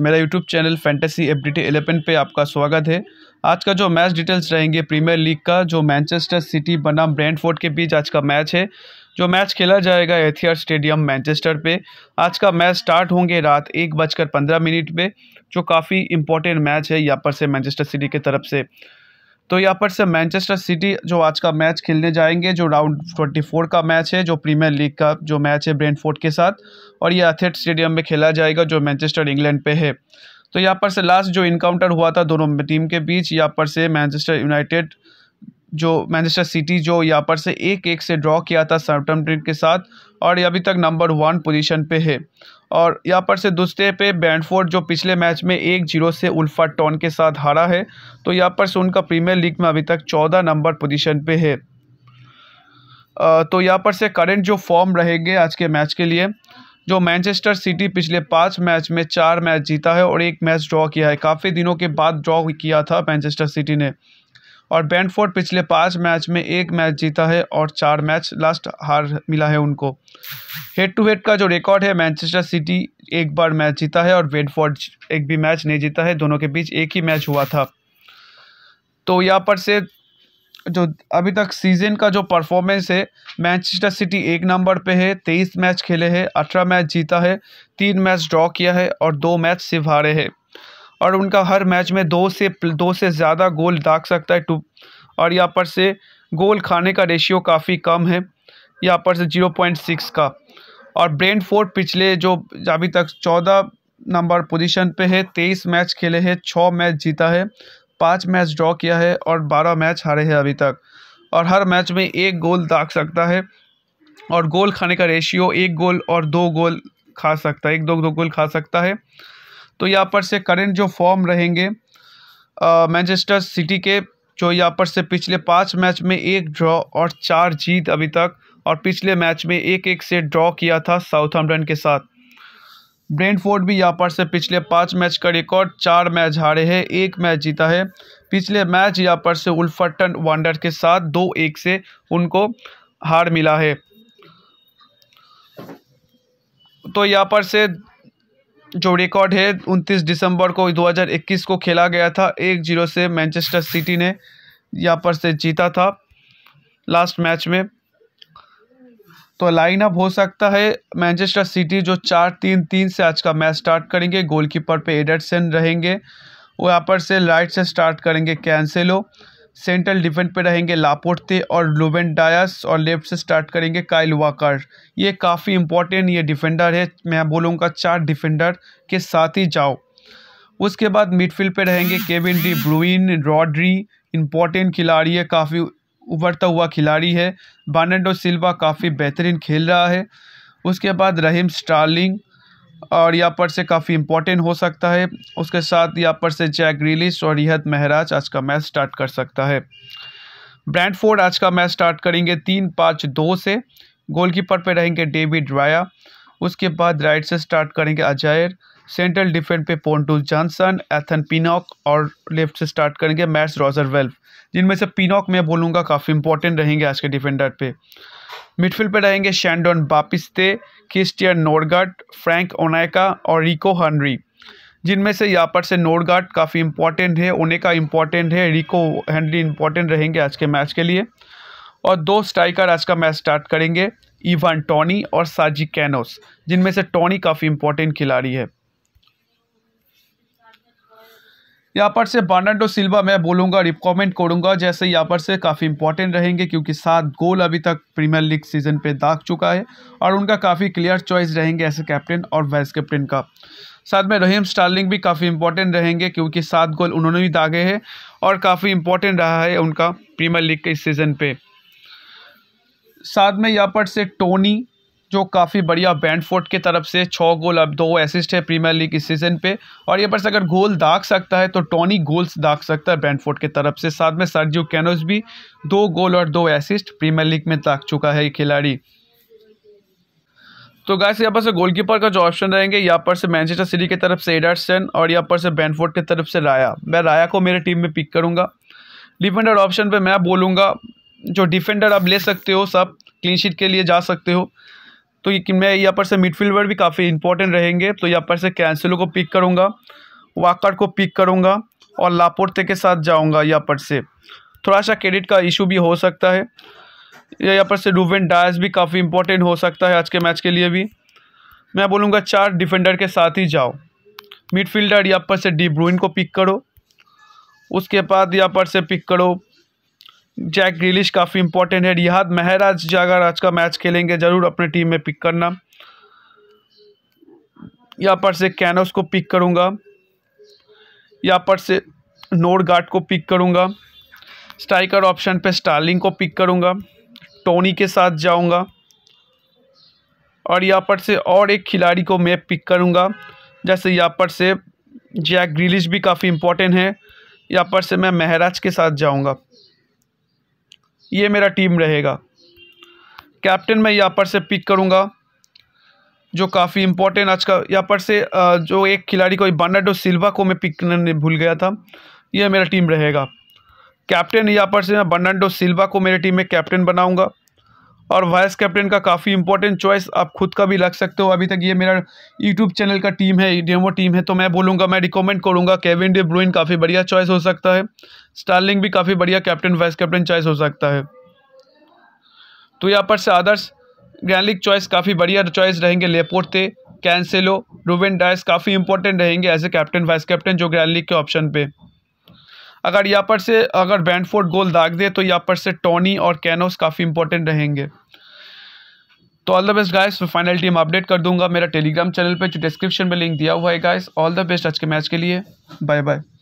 मेरा YouTube channel fantasy F D T eleven पर आपका स्वागत है आज का जो मैच डिटेल्स रहेंगे प्रीमियर लीग का जो मैनचेस्टर सिटी बनाम ब्रैंडफोर्ड के बीच आज का मैच है जो मैच खेला जाएगा एथियर स्टेडियम मैनचेस्टर पे आज का मैच स्टार्ट होंगे रात एक बजकर पंद्रह मिनट पे जो काफ़ी इंपॉर्टेंट मैच है यहाँ पर से मैनचेस्टर सिटी की तरफ से तो यहाँ पर से मैनचेस्टर सिटी जो आज का मैच खेलने जाएंगे जो राउंड 24 का मैच है जो प्रीमियर लीग का जो मैच है ब्रेंडफोर्ड के साथ और ये अथेट स्टेडियम में खेला जाएगा जो मैनचेस्टर इंग्लैंड पे है तो यहाँ पर से लास्ट जो इनकाउंटर हुआ था दोनों टीम के बीच यहाँ पर से मैनचेस्टर यूनाइटेड जो मैनचेस्टर सिटी जो यहाँ पर से एक एक से ड्रॉ किया था सर्टमटन के साथ और अभी तक नंबर वन पोजिशन पर है और यहाँ पर से दूसरे पे बैंडफोर्ड जो पिछले मैच में एक जीरो से उल्फा टॉन के साथ हारा है तो यहाँ पर से उनका प्रीमियर लीग में अभी तक चौदह नंबर पोजीशन पे है तो यहाँ पर से करंट जो फॉर्म रहेंगे आज के मैच के लिए जो मैनचेस्टर सिटी पिछले पाँच मैच में चार मैच जीता है और एक मैच ड्रॉ किया है काफ़ी दिनों के बाद ड्रॉ किया था मैनचेस्टर सिटी ने और बैंडफोर्ड पिछले पाँच मैच में एक मैच जीता है और चार मैच लास्ट हार मिला है उनको हेड टू हेड का जो रिकॉर्ड है मैनचेस्टर सिटी एक बार मैच जीता है और बैंडफोर्ड एक भी मैच नहीं जीता है दोनों के बीच एक ही मैच हुआ था तो यहाँ पर से जो अभी तक सीजन का जो परफॉर्मेंस है मैनचेस्टर सिटी एक नंबर पे है तेईस मैच खेले हैं अठारह मैच जीता है तीन मैच ड्रॉ किया है और दो मैच सिर्फ हारे हैं और उनका हर मैच में दो से दो से ज़्यादा गोल दाग सकता है टू और यहाँ पर से गोल खाने का रेशियो काफ़ी कम है यहाँ पर से जीरो पॉइंट सिक्स का और ब्रेंड फोर्ड पिछले जो अभी तक चौदह नंबर पोजीशन पे है तेईस मैच खेले हैं छः मैच जीता है पाँच मैच ड्रॉ किया है और बारह मैच हारे हैं अभी तक और हर मैच में एक गोल दाग सकता है और गोल खाने का रेशियो एक गोल और दो गोल खा सकता है एक दो दो गोल खा सकता है तो यहाँ पर से करंट जो फॉर्म रहेंगे मैनचेस्टर सिटी के जो यहाँ पर से पिछले पाँच मैच में एक ड्रॉ और चार जीत अभी तक और पिछले मैच में एक एक से ड्रॉ किया था साउथहम्पटन के साथ ब्रेंडफोर्ड भी यहाँ पर से पिछले पाँच मैच का रिकॉर्ड चार मैच हारे हैं एक मैच जीता है पिछले मैच यहाँ पर से उल्फर्टन वांडर के साथ दो एक से उनको हार मिला है तो यहाँ पर से जो रिकॉर्ड है उनतीस दिसंबर को 2021 को खेला गया था एक जीरो से मैनचेस्टर सिटी ने यहाँ पर से जीता था लास्ट मैच में तो लाइन अप हो सकता है मैनचेस्टर सिटी जो चार तीन तीन से आज का मैच स्टार्ट करेंगे गोलकीपर पे एडरसन रहेंगे वो यहाँ पर से राइट से स्टार्ट करेंगे कैंसेलो सेंट्रल डिफेंस पे रहेंगे लापोर्टे और लुबेन डायस और लेफ्ट से स्टार्ट करेंगे काइल वाकर ये काफ़ी इंपॉर्टेंट ये डिफेंडर है मैं बोलूँगा चार डिफेंडर के साथ ही जाओ उसके बाद मिडफील्ड पे रहेंगे Kevin De Bruyne Rodri important खिलाड़ी है काफ़ी उभरता हुआ खिलाड़ी है बार्नेडो सिल्वा काफ़ी बेहतरीन खेल रहा है उसके बाद रहीम स्टार्लिंग और यहाँ पर से काफ़ी इंपॉर्टेंट हो सकता है उसके साथ यहाँ पर से जैक रिलिस और रिहत महराज आज का मैच स्टार्ट कर सकता है ब्रैंडफोर्ड आज का मैच स्टार्ट करेंगे तीन पाँच दो से गोलकीपर पे रहेंगे डेविड राया उसके बाद राइट से स्टार्ट करेंगे अजायर सेंट्रल डिफेंस पे पोन्टू जॉनसन एथन पिनॉक और लेफ्ट से स्टार्ट करेंगे मैट्स रॉजर वेल्फ जिनमें से पिनॉक मैं बोलूँगा काफ़ी इंपॉर्टेंट रहेंगे आज के डिफेंडर पे मिडफील्ड पर रहेंगे शैंडन बापिस्ते क्रिस्टियर नोरगाट फ्रैंक ओनायका और रिको हनरी जिनमें से यहाँ पर से नोरगाट काफ़ी इंपॉर्टेंट है ओनेका इंपॉर्टेंट है रिको हनरी इंपॉर्टेंट रहेंगे आज के मैच के लिए और दो स्ट्राइकर आज का मैच स्टार्ट करेंगे इवान टॉनी और साजी कैनोस जिनमें से टॉनी काफ़ी इंपॉर्टेंट खिलाड़ी है यहाँ पर से बार्नाडो सिल्वा मैं बोलूँगा रिकमेंड करूँगा जैसे यहाँ पर से काफ़ी इंपॉर्टेंट रहेंगे क्योंकि सात गोल अभी तक प्रीमियर लीग सीजन पे दाग चुका है और उनका काफ़ी क्लियर चॉइस रहेंगे ऐसे कैप्टन और वाइस कैप्टन का साथ में रहीम स्टार्लिंग भी काफ़ी इंपॉर्टेंट रहेंगे क्योंकि सात गोल उन्होंने भी दागे हैं और काफ़ी इंपॉर्टेंट रहा है उनका प्रीमियर लीग के इस सीज़न पर साथ में यहाँ पर से टोनी जो काफ़ी बढ़िया बैंडफोर्ट की तरफ से छः गोल अब दो एसिस्ट है प्रीमियर लीग इस सीज़न पे और ये पर अगर गोल दाग सकता है तो टॉनी गोल्स दाग सकता है बैंडफोर्ट की तरफ से साथ में सर्जियो कैनोज भी दो गोल और दो एसिस्ट प्रीमियर लीग में दाग चुका है ये खिलाड़ी तो गैस यहाँ पर से गोलकीपर का जो ऑप्शन रहेंगे यहाँ पर से मैनचेस्टर सिटी की तरफ से एडर्सन और यहाँ पर से बैनफोर्ड की तरफ से राया मैं राया को मेरे टीम में पिक करूँगा डिफेंडर ऑप्शन पे मैं बोलूँगा जो डिफेंडर आप ले सकते हो सब क्लीन शीट के लिए जा सकते हो तो मैं यहाँ पर से मिडफील्डर भी काफ़ी इंपॉर्टेंट रहेंगे तो यहाँ पर से कैंसिलो को पिक करूँगा वाकर को पिक करूँगा और लापोर्ते के साथ जाऊँगा यहाँ पर से थोड़ा सा क्रेडिट का इशू भी हो सकता है या यहाँ पर से रूवेन डायस भी काफ़ी इंपॉर्टेंट हो सकता है आज के मैच के लिए भी मैं बोलूँगा चार डिफेंडर के साथ ही जाओ मिडफील्डर यहाँ पर से डी ब्रुइन को पिक करो उसके बाद यहाँ पर से पिक करो जैक ग्रिलिश काफ़ी इंपॉर्टेंट है रिहाद महराज आज जाकर आज का मैच खेलेंगे ज़रूर अपने टीम में पिक करना यहाँ पर से कैनोस को पिक करूँगा यहाँ पर से नोड गार्ड को पिक करूँगा स्ट्राइकर ऑप्शन पे स्टार्लिंग को पिक करूँगा टोनी के साथ जाऊँगा और यहाँ पर से और एक खिलाड़ी को मैं पिक करूँगा जैसे यहाँ पर से जैक ग्रिलिश भी काफ़ी इंपॉर्टेंट है यहाँ पर से मैं महराज के साथ जाऊँगा ये मेरा टीम रहेगा कैप्टन मैं यहाँ पर से पिक करूँगा जो काफ़ी इम्पोर्टेंट आज का यहाँ पर से जो एक खिलाड़ी को बर्नाडो सिल्वा को मैं पिक करने भूल गया था यह मेरा टीम रहेगा कैप्टन यहाँ पर से मैं बर्नाडो सिल्वा को मेरे टीम में कैप्टन बनाऊँगा और वाइस कैप्टन का काफ़ी इंपॉर्टेंट चॉइस आप खुद का भी लग सकते हो अभी तक ये मेरा यूट्यूब चैनल का टीम है डेमो टीम है तो मैं बोलूँगा मैं रिकमेंड करूँगा केविन डे ब्रोइन काफ़ी बढ़िया चॉइस हो सकता है स्टार्लिंग भी काफ़ी बढ़िया कैप्टन वाइस कैप्टन चॉइस हो सकता है तो यहाँ पर से आदर्श ग्रैंडलिक चॉइस काफ़ी बढ़िया चॉइस रहेंगे थे कैंसेलो रूबेन डायस काफ़ी इंपॉर्टेंट रहेंगे as a captain vice captain जो ग्रैंडलिक के ऑप्शन पे अगर यहाँ पर से अगर बैंडफोर्ड गोल दाग दे तो यहाँ पर से टोनी और कैनोस काफ़ी इंपॉर्टेंट रहेंगे तो ऑल द बेस्ट गाइस मैं फाइनल टीम अपडेट कर दूंगा मेरा टेलीग्राम चैनल पे जो डिस्क्रिप्शन में लिंक दिया हुआ है गाइस ऑल द बेस्ट आज के मैच के लिए बाय बाय